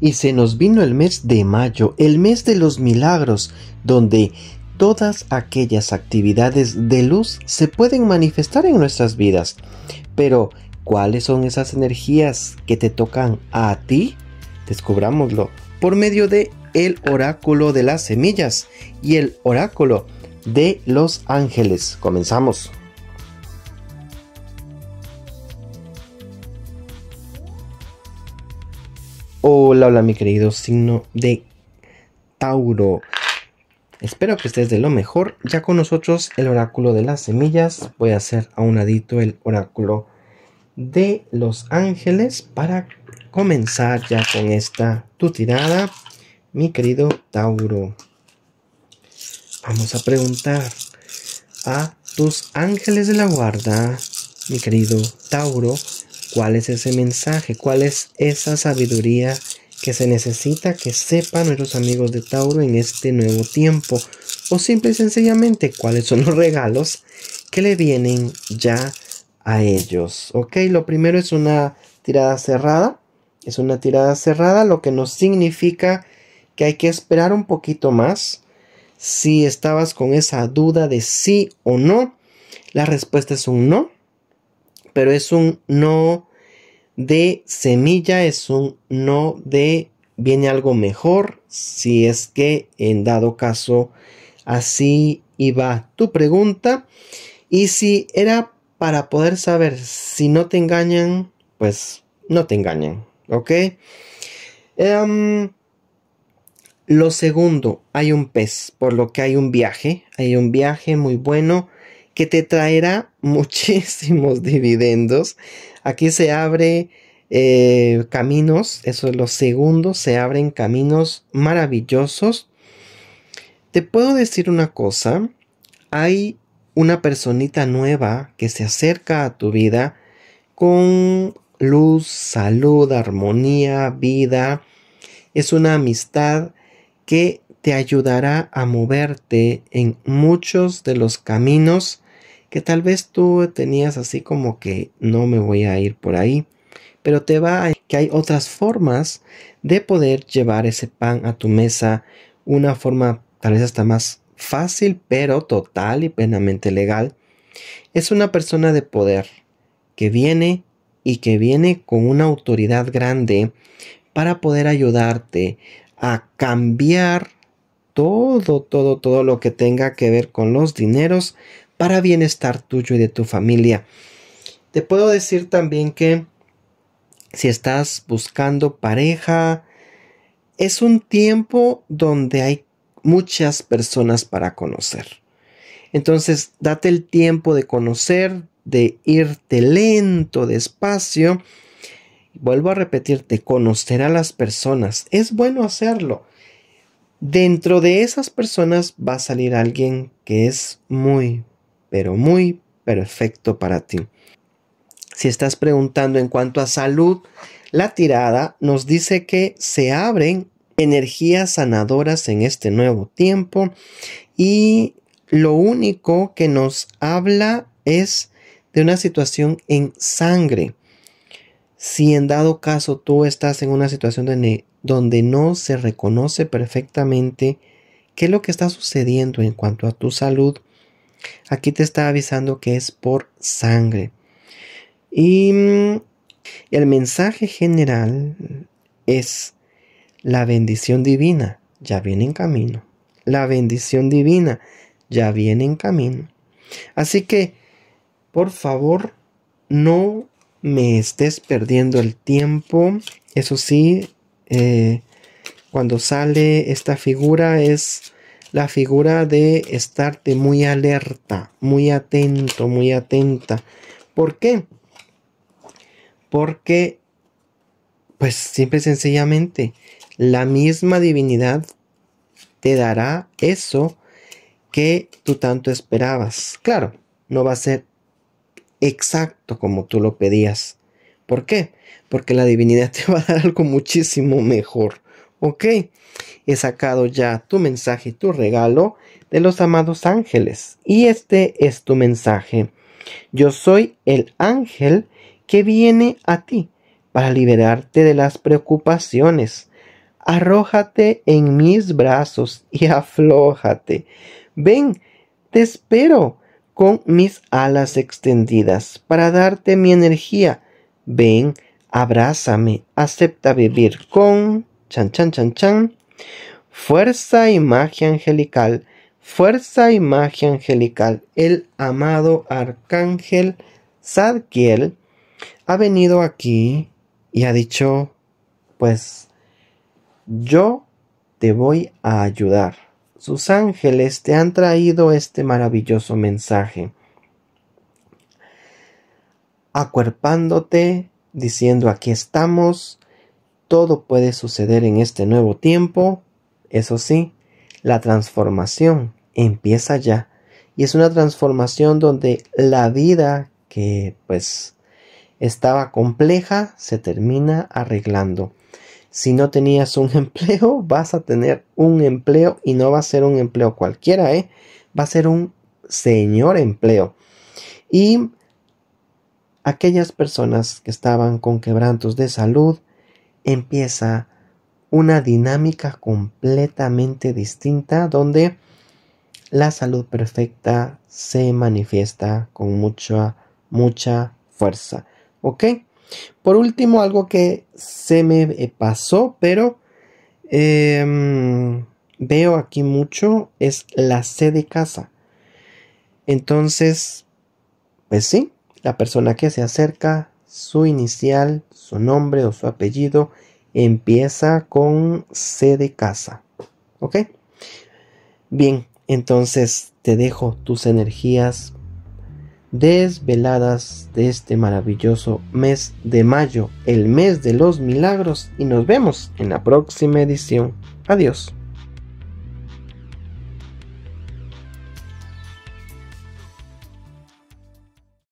Y se nos vino el mes de mayo, el mes de los milagros, donde todas aquellas actividades de luz se pueden manifestar en nuestras vidas. Pero, ¿cuáles son esas energías que te tocan a ti? Descubrámoslo por medio de el oráculo de las semillas y el oráculo de los ángeles. Comenzamos. Hola, hola mi querido signo de Tauro. espero que estés de lo mejor. Ya con nosotros el oráculo de las semillas. Voy a hacer a un ladito el oráculo de los ángeles para comenzar ya con esta tu tirada, mi querido Tauro. Vamos a preguntar a tus ángeles de la guarda, mi querido Tauro, ¿Cuál es ese mensaje? ¿Cuál es esa sabiduría que se necesita que sepan nuestros amigos de Tauro en este nuevo tiempo? O simple y sencillamente, ¿cuáles son los regalos que le vienen ya a ellos? Ok, lo primero es una tirada cerrada. Es una tirada cerrada, lo que nos significa que hay que esperar un poquito más. Si estabas con esa duda de sí o no, la respuesta es un no pero es un no de semilla, es un no de viene algo mejor, si es que en dado caso así iba tu pregunta. Y si era para poder saber si no te engañan, pues no te engañan, ¿ok? Em, lo segundo, hay un pez, por lo que hay un viaje, hay un viaje muy bueno que te traerá muchísimos dividendos. Aquí se abre eh, caminos, eso es lo segundo, se abren caminos maravillosos. Te puedo decir una cosa, hay una personita nueva que se acerca a tu vida con luz, salud, armonía, vida. Es una amistad que te ayudará a moverte en muchos de los caminos que tal vez tú tenías así como que no me voy a ir por ahí, pero te va a que hay otras formas de poder llevar ese pan a tu mesa, una forma tal vez hasta más fácil, pero total y plenamente legal. Es una persona de poder que viene y que viene con una autoridad grande para poder ayudarte a cambiar todo, todo, todo lo que tenga que ver con los dineros para bienestar tuyo y de tu familia. Te puedo decir también que si estás buscando pareja, es un tiempo donde hay muchas personas para conocer. Entonces, date el tiempo de conocer, de irte lento, despacio. Vuelvo a repetirte, conocer a las personas. Es bueno hacerlo. Dentro de esas personas va a salir alguien que es muy, pero muy perfecto para ti. Si estás preguntando en cuanto a salud, la tirada nos dice que se abren energías sanadoras en este nuevo tiempo y lo único que nos habla es de una situación en sangre. Si en dado caso tú estás en una situación donde, donde no se reconoce perfectamente qué es lo que está sucediendo en cuanto a tu salud, Aquí te está avisando que es por sangre. Y mm, el mensaje general es la bendición divina, ya viene en camino. La bendición divina, ya viene en camino. Así que, por favor, no me estés perdiendo el tiempo. Eso sí, eh, cuando sale esta figura es la figura de estarte muy alerta, muy atento, muy atenta. ¿Por qué? Porque, pues siempre y sencillamente, la misma divinidad te dará eso que tú tanto esperabas. Claro, no va a ser exacto como tú lo pedías. ¿Por qué? Porque la divinidad te va a dar algo muchísimo mejor. Ok, he sacado ya tu mensaje y tu regalo de los amados ángeles. Y este es tu mensaje. Yo soy el ángel que viene a ti para liberarte de las preocupaciones. Arrójate en mis brazos y aflójate. Ven, te espero con mis alas extendidas para darte mi energía. Ven, abrázame, acepta vivir con... Chan, chan, chan, chan. Fuerza y magia angelical. Fuerza y magia angelical. El amado arcángel Zadkiel ha venido aquí y ha dicho, pues yo te voy a ayudar. Sus ángeles te han traído este maravilloso mensaje, acuerpándote, diciendo, aquí estamos, todo puede suceder en este nuevo tiempo. Eso sí, la transformación empieza ya. Y es una transformación donde la vida que pues estaba compleja se termina arreglando. Si no tenías un empleo, vas a tener un empleo y no va a ser un empleo cualquiera, ¿eh? va a ser un señor empleo. Y aquellas personas que estaban con quebrantos de salud, empieza una dinámica completamente distinta donde la salud perfecta se manifiesta con mucha, mucha fuerza. ¿Ok? Por último, algo que se me pasó, pero em, veo aquí mucho, es la sed de casa. Entonces, pues sí, la persona que se acerca su inicial, su nombre o su apellido empieza con C de casa. ¿Ok? Bien, entonces te dejo tus energías desveladas de este maravilloso mes de mayo, el mes de los milagros, y nos vemos en la próxima edición. Adiós.